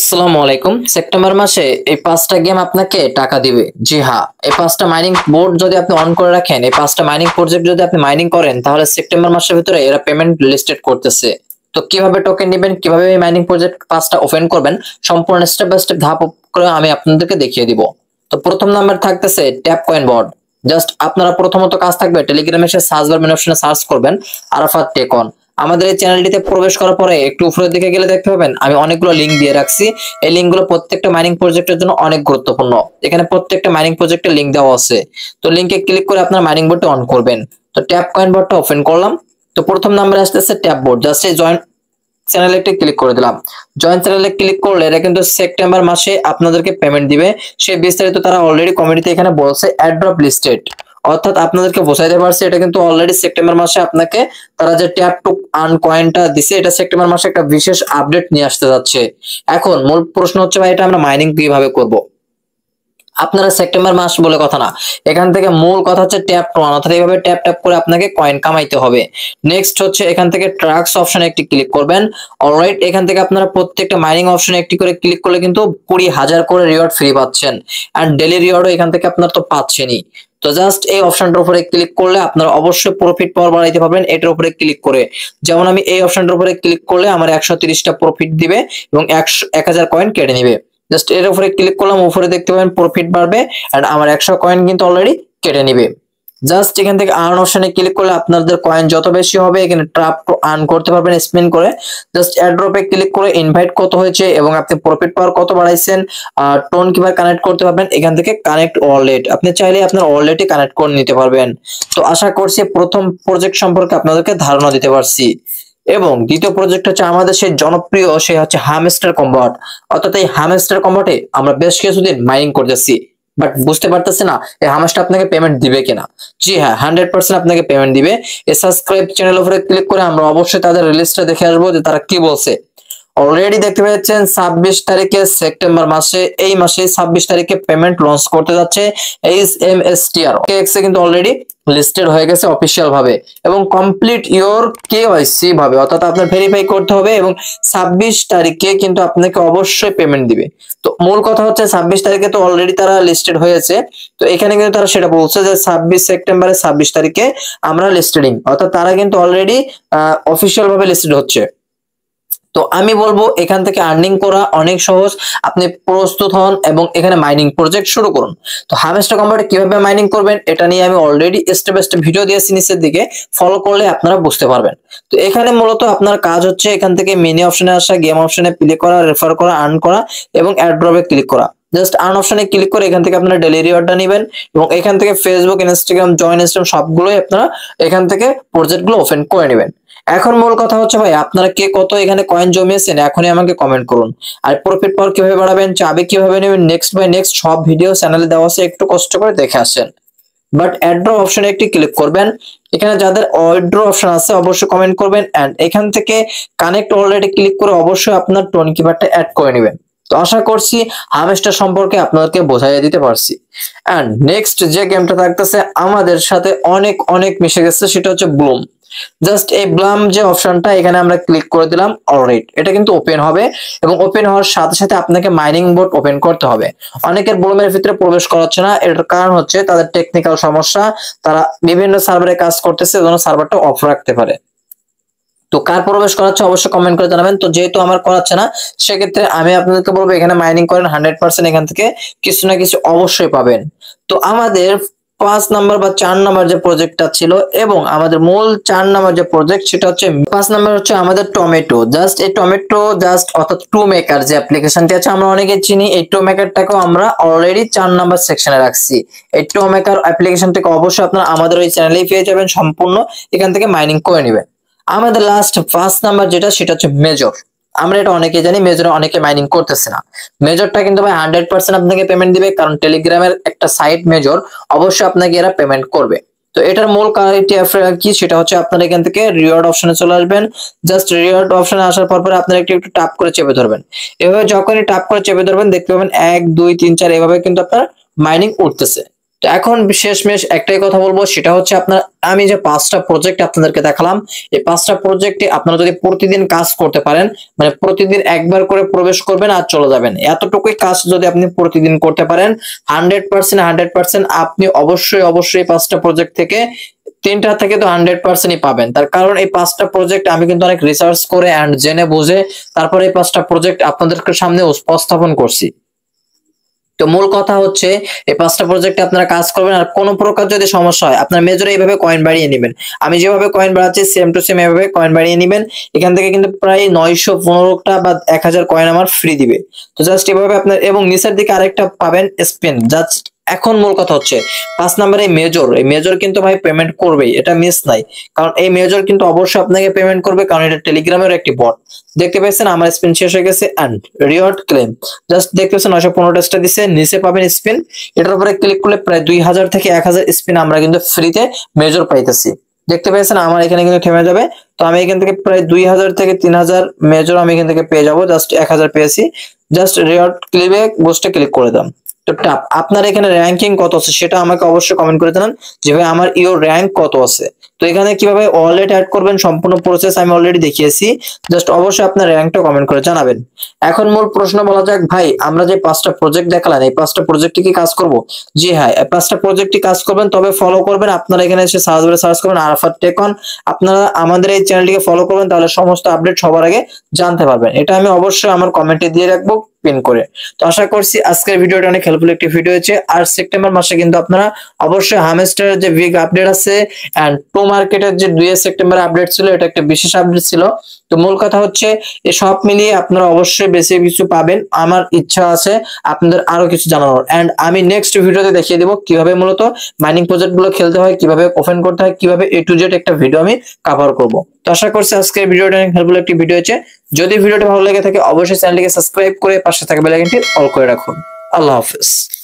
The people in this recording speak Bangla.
আসসালামু আলাইকুম সেপ্টেম্বর মাসে এই পাঁচটা গেম আপনাকে টাকা দিবে জি হ্যাঁ এই পাঁচটা মাইনিং বোর্ড যদি আপনি অন করে রাখেন এই পাঁচটা মাইনিং প্রজেক্ট যদি আপনি মাইনিং করেন তাহলে সেপ্টেম্বর মাসের ভিতরে এরা পেমেন্ট লিস্টেড করতেছে তো কিভাবে টোকেন নেবেন কিভাবে এই মাইনিং প্রজেক্ট পাঁচটা ওপেন করবেন সম্পূর্ণ স্টেপ বাই স্টেপ ধাপ করে আমি আপনাদেরকে দেখিয়ে দিব তো প্রথম নাম্বার থাকতেছে ট্যাপ কয়েন বোর্ড জাস্ট আপনারা প্রথমত কাজ থাকবে টেলিগ্রামে এসে সার্চ বারমেন অপশনে সার্চ করবেন আরাফাত টেকন আমাদের এই চ্যানেলটিতে প্রবেশ করার পরে একটু উপরের দিকে গেলে দেখতে পাবেন আমি অনেকগুলো লিঙ্ক দিয়ে রাখছি এই লিঙ্কগুলো প্রত্যেকটা মাইনিং প্রজেক্টের জন্য অনেক গুরুত্বপূর্ণ এখানে প্রত্যেকটা মাইনিং প্রজেক্টের লিঙ্ক দেওয়া আছে তো লিঙ্কে ক্লিক করে আপনার মাইনিং বোর্ডটি অন করবেন তো ট্যাপ কয়েন বোর্ডটা ওপেন করলাম তো প্রথম নাম্বারে আসতেছে ট্যাপ বোর্ড জাস্ট এই জয়েন্ট চ্যানেলে একটা ক্লিক করে দিলাম জয়েন্ট চ্যানেলে ক্লিক করলে এটা কিন্তু সেপ্টেম্বর মাসে আপনাদেরকে পেমেন্ট দিবে সে বিস্তারিত তারা অলরেডি কমিটিতে এখানে বলছে অ্যাড্রপ লিস্টেড অর্থাৎ আপনাদেরকে বোঝাইতে পারছি এটা কিন্তু অলরেডি সেপ্টেম্বর মাসে আপনাকে তারা যে ট্যাপ টু আর্ন কয়েনটা দিছে এটা সেপ্টেম্বর মাসে একটা বিশেষ আপডেট নিয়ে আসতে যাচ্ছে এখন মূল প্রশ্ন হচ্ছে ভাই এটা আমরা মাইনিং কিভাবে করব আপনারা সেপ্টেম্বর মাস বলে কথা না এখান থেকে মূল কথা হচ্ছে ট্যাপ টু প্রমাণ অর্থাৎ এইভাবে ট্যাপ ট্যাপ করে আপনাকে কয়েন কামাইতে হবে নেক্সট হচ্ছে এখান থেকে ট্রাক্স অপশনে একটি ক্লিক করবেন অলরাইট এখান থেকে আপনারা প্রত্যেকটা মাইনিং অপশনে একটি করে ক্লিক করলে কিন্তু কুড়ি হাজার করে রিওয়ার্ড ফ্রি পাচ্ছেন অ্যান্ড ডেলি রিওয়ার্ডও এখান থেকে আপনার তো পাচ্ছেনই তো জাস্ট এই অপশনটার উপরে ক্লিক করলে আপনারা অবশ্যই প্রফিট পাওয়ার বাড়াইতে পারবেন এটার উপরে ক্লিক করে যেমন আমি এই অপশনটার উপরে ক্লিক করলে আমার একশো তিরিশটা প্রফিট দিবে এবং একশো এক হাজার কয়েন কেটে নিবে জাস্ট এর উপরে ক্লিক করলাম উপরে দেখতে পাবেন প্রফিট বাড়বে আর আমার একশো কয়েন কিন্তু অলরেডি কেটে নিবে জাস্ট এখান থেকে আর্ন অপশনে ক্লিক করলে আপনাদের কয়েন যত বেশি হবে এখানে ট্রাপ আর্ন করতে পারবেন স্পিন করে জাস্ট এড্রপে ক্লিক করে ইনভাইট কত হয়েছে এবং আপনি প্রফিট পাওয়ার কত বাড়াইছেন আর টোন কিভাবে কানেক্ট করতে পারবেন এখান থেকে কানেক্ট ওয়ালেট আপনি চাইলে আপনার ওয়ালেটে কানেক্ট করে নিতে পারবেন তো আশা করছি প্রথম প্রজেক্ট সম্পর্কে আপনাদেরকে ধারণা দিতে পারছি এবং দ্বিতীয় প্রজেক্ট হচ্ছে আমাদের সেই জনপ্রিয় সে হচ্ছে হ্যামস্টার কম্বট অর্থাৎ এই হ্যামস্টার কম্বটে আমরা বেশ কিছুদিন মাইনিং করতেছি বাট বুঝতে পারতেছে না এই হামাসটা আপনাকে পেমেন্ট দিবে কিনা জি হ্যাঁ হান্ড্রেড পার্সেন্ট আপনাকে পেমেন্ট দিবে এই সাবস্ক্রাইব চ্যানেল উপরে ক্লিক করে আমরা অবশ্যই তাদের রিলিজটা দেখে আসবো যে তারা কি বলছে অলরেডি দেখতে পাচ্ছেন ছাব্বিশ তারিখে সেপ্টেম্বর মাসে এই মাসে ছাব্বিশ তারিখে পেমেন্ট লঞ্চ করতে যাচ্ছে H M S T R কিন্তু অলরেডি লিস্টেড হয়ে গেছে অফিসিয়াল ভাবে এবং কমপ্লিট ইওর কেওয়াইসি ভাবে অর্থাৎ আপনার ভেরিফাই করতে হবে এবং ছাব্বিশ তারিখে কিন্তু আপনাকে অবশ্যই পেমেন্ট দিবে তো মূল কথা হচ্ছে ছাব্বিশ তারিখে তো অলরেডি তারা লিস্টেড হয়েছে তো এখানে কিন্তু তারা সেটা বলছে যে ছাব্বিশ সেপ্টেম্বরের ছাব্বিশ তারিখে আমরা লিস্টেডিং অর্থাৎ তারা কিন্তু অলরেডি অফিশিয়াল ভাবে লিস্টেড হচ্ছে তো আমি বলবো এখান থেকে আর্নিং করা অনেক সহজ আপনি প্রস্তুত হন এবং এখানে মাইনিং প্রজেক্ট শুরু করুন তো হামেস্টা কম্পিউটার কিভাবে মাইনিং করবেন এটা নিয়ে আমি already step by step video দিয়েছি নিচের দিকে ফলো করলে আপনারা বুঝতে পারবেন তো এখানে মূলত আপনার কাজ হচ্ছে এখান থেকে মেনি অপশনে আসা গেম অপশনে প্লে করা রেফার করা আর্ন করা এবং অ্যাড্রপে ক্লিক করা জাস্ট আর্ন অপশনে ক্লিক করে এখান থেকে আপনারা ডেলি রিওয়ার্ডটা নেবেন এবং এখান থেকে ফেসবুক ইনস্টাগ্রাম জয়েন ইনস্টাগ্রাম সবগুলোই আপনারা এখান থেকে প্রজেক্টগুলো ওপেন করে নেবেন এখন মূল কথা হচ্ছে ভাই আপনারা কে কত এখানে কয়েন জমিয়েছেন এখনই আমাকে কমেন্ট করুন আর প্রফিট পাওয়ার কিভাবে বাড়াবেন চাবি কিভাবে নেবেন নেক্সট বাই নেক্সট সব ভিডিও চ্যানেলে দেওয়া আছে একটু কষ্ট করে দেখে আসেন বাট অ্যাড্রো অপশনে একটি ক্লিক করবেন এখানে যাদের অড্রো অপশন আছে অবশ্যই কমেন্ট করবেন এন্ড এখান থেকে কানেক্ট অলরেডি ক্লিক করে অবশ্যই আপনার টোন কিপারটা অ্যাড করে নেবেন তো আশা করছি হামেস্টার সম্পর্কে আপনাদেরকে বোঝাই দিতে পারছি এন্ড নেক্সট যে গেমটা থাকতেছে আমাদের সাথে অনেক অনেক মিশে গেছে সেটা হচ্ছে ব্লুম জাস্ট এই ব্লাম যে অপশনটা এখানে আমরা ক্লিক করে দিলাম অলরেড এটা কিন্তু ওপেন হবে এবং ওপেন হওয়ার সাথে সাথে আপনাকে মাইনিং বোর্ড ওপেন করতে হবে অনেকের ব্লুমের ভিতরে প্রবেশ করাচ্ছে না এটার কারণ হচ্ছে তাদের টেকনিক্যাল সমস্যা তারা বিভিন্ন সার্ভারে কাজ করতেছে এজন্য সার্ভারটা অফ রাখতে পারে তো কার প্রবেশ করাচ্ছে অবশ্যই কমেন্ট করে জানাবেন তো যেহেতু আমার করাচ্ছে না সেক্ষেত্রে আমি আপনাদেরকে বলবো এখানে মাইনিং করেন হান্ড্রেড পার্সেন্ট এখান থেকে কিছু না কিছু অবশ্যই পাবেন তো আমাদের পাঁচ নাম্বার বা চার নাম্বার যে প্রজেক্টটা ছিল এবং আমাদের মূল চার নাম্বার যে প্রজেক্ট সেটা হচ্ছে পাঁচ নাম্বার হচ্ছে আমাদের টমেটো জাস্ট এই টমেটো জাস্ট অর্থাৎ টু মেকার যে অ্যাপ্লিকেশনটি আছে আমরা অনেকে চিনি এই টু মেকারটাকেও আমরা অলরেডি চার নাম্বার সেকশনে রাখছি এই টু মেকার অ্যাপ্লিকেশনটাকে অবশ্যই আপনারা আমাদের ওই চ্যানেলেই পেয়ে যাবেন সম্পূর্ণ এখান থেকে মাইনিং করে নেবেন আমাদের লাস্ট পাঁচ নাম্বার যেটা সেটা হচ্ছে মেজর আমরা এটা অনেকে জানি মেজর অনেকে মাইনিং করতেছে না মেজরটা কিন্তু ভাই হান্ড্রেড পার্সেন্ট আপনাকে পেমেন্ট দিবে কারণ টেলিগ্রামের একটা সাইট মেজর অবশ্যই আপনাকে এরা পেমেন্ট করবে তো এটার মূল কারিটি কি সেটা হচ্ছে আপনারা এখান থেকে রিওয়ার্ড অপশনে চলে আসবেন জাস্ট রিওয়ার্ড অপশনে আসার পর পরে আপনারা একটু একটু টাপ করে চেপে ধরবেন এভাবে যখনই টাপ করে চেপে ধরবেন দেখতে পাবেন এক দুই তিন চার এভাবে কিন্তু আপনার মাইনিং উঠতেছে তো এখন শেষমেশ একটাই কথা বলবো সেটা হচ্ছে আপনার আমি যে পাঁচটা প্রজেক্ট আপনাদেরকে দেখালাম এই পাঁচটা প্রজেক্টে আপনারা যদি প্রতিদিন কাজ করতে পারেন মানে প্রতিদিন একবার করে প্রবেশ করবেন আর চলে যাবেন এতটুকুই কাজ যদি আপনি প্রতিদিন করতে পারেন হান্ড্রেড পার্সেন্ট হান্ড্রেড পার্সেন্ট আপনি অবশ্যই অবশ্যই পাঁচটা প্রজেক্ট থেকে তিনটা থেকে তো হান্ড্রেড পার্সেন্টই পাবেন তার কারণ এই পাঁচটা প্রজেক্ট আমি কিন্তু অনেক রিসার্চ করে অ্যান্ড জেনে বুঝে তারপর এই পাঁচটা প্রজেক্ট আপনাদের সামনে উপস্থাপন করছি তো মূল কথা হচ্ছে এই পাঁচটা প্রজেক্টে আপনারা কাজ করবেন আর কোনো প্রকার যদি সমস্যা হয় আপনার মেজরে এইভাবে কয়েন বাড়িয়ে নেবেন আমি যেভাবে কয়েন বাড়াচ্ছি সেম টু সেম এভাবে কয়েন বাড়িয়ে নেবেন এখান থেকে কিন্তু প্রায় নয়শো পনেরোটা বা এক হাজার কয়েন আমার ফ্রি দিবে তো জাস্ট এভাবে আপনার এবং নিচের দিকে আরেকটা পাবেন স্পেন জাস্ট এখন মূল কথা হচ্ছে পাঁচ নাম্বারে মেজর এই মেজর কিন্তু ভাই পেমেন্ট করবেই এটা মিস নাই কারণ এই মেজর কিন্তু অবশ্যই আপনাকে পেমেন্ট করবে কারণ এটা টেলিগ্রামের একটি বট দেখতে পাচ্ছেন আমার স্পিন শেষ হয়ে গেছে অ্যান্ড রিওয়ার্ড ক্লেম জাস্ট দেখতে পাচ্ছেন নয়শো টা দিচ্ছে নিচে পাবেন স্পিন এটার উপরে ক্লিক করলে প্রায় দুই হাজার থেকে এক হাজার স্পিন আমরা কিন্তু ফ্রিতে মেজর পাইতেছি দেখতে পেয়েছেন আমার এখানে কিন্তু থেমে যাবে তো আমি এখান থেকে প্রায় দুই হাজার থেকে তিন হাজার মেজর আমি এখান থেকে পেয়ে যাবো জাস্ট এক হাজার পেয়েছি জাস্ট রিওয়ার্ড ক্লিপে বোস্টে ক্লিক করে দাম তো আপনার এখানে র্যাঙ্কিং কত আছে সেটা আমাকে অবশ্যই কমেন্ট করে জানান যে ভাই আমার ইওর র্যাঙ্ক কত আছে তো এখানে কিভাবে ওয়ালেট অ্যাড করবেন সম্পূর্ণ প্রসেস আমি অলরেডি দেখিয়েছি জাস্ট অবশ্যই আপনার র্যাঙ্কটা কমেন্ট করে জানাবেন এখন মূল প্রশ্ন বলা যাক ভাই আমরা যে পাঁচটা প্রজেক্ট দেখালাম এই পাঁচটা প্রজেক্টে কি কাজ করব জি হ্যাঁ এই পাঁচটা প্রজেক্টে কাজ করবেন তবে ফলো করবেন আপনারা এখানে এসে সার্চ বারে সার্চ করবেন আরাফাত টেকন আপনারা আমাদের এই চ্যানেলটিকে ফলো করবেন তাহলে সমস্ত আপডেট সবার আগে জানতে পারবেন এটা আমি অবশ্যই আমার কমেন্টে দিয়ে রাখবো পিন করে তো আশা করছি আজকের ভিডিওটা অনেক হেল্পফুল একটি ভিডিও হয়েছে আর সেপ্টেম্বর মাসে কিন্তু আপনারা অবশ্যই হামেস্টারের যে বিগ আপডেট আছে অ্যান্ড প্রো মার্কেটের যে দুই সেপ্টেম্বর আপডেট ছিল এটা একটা বিশেষ আপডেট ছিল তো মূল কথা হচ্ছে এ সব মিলিয়ে আপনারা অবশ্যই বেশি কিছু পাবেন আমার ইচ্ছা আছে আপনাদের আরো কিছু জানানোর অ্যান্ড আমি নেক্সট ভিডিওতে দেখিয়ে দেবো কিভাবে মূলত মাইনিং গুলো খেলতে হয় কিভাবে ওপেন করতে হয় কিভাবে এ টু জেড একটা ভিডিও আমি কভার করবো তো আশা করছি আজকের ভিডিওটা অনেক হেল্পফুল একটি ভিডিও হয়েছে যদি ভিডিওটি ভালো লেগে থাকে অবশ্যই চ্যানেলটিকে সাবস্ক্রাইব করে পাশে থাকা বেলাইকনটি অল করে রাখুন আল্লাহ হাফিজ